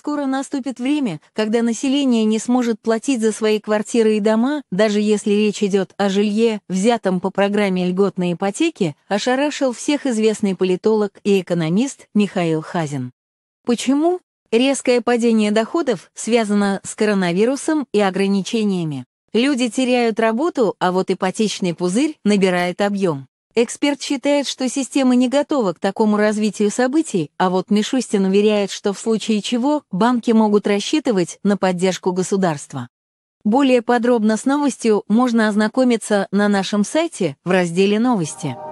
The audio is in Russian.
Скоро наступит время, когда население не сможет платить за свои квартиры и дома, даже если речь идет о жилье, взятом по программе льготной ипотеки, ошарашил всех известный политолог и экономист Михаил Хазин. Почему? Резкое падение доходов связано с коронавирусом и ограничениями. Люди теряют работу, а вот ипотечный пузырь набирает объем. Эксперт считает, что система не готова к такому развитию событий, а вот Мишустин уверяет, что в случае чего банки могут рассчитывать на поддержку государства. Более подробно с новостью можно ознакомиться на нашем сайте в разделе «Новости».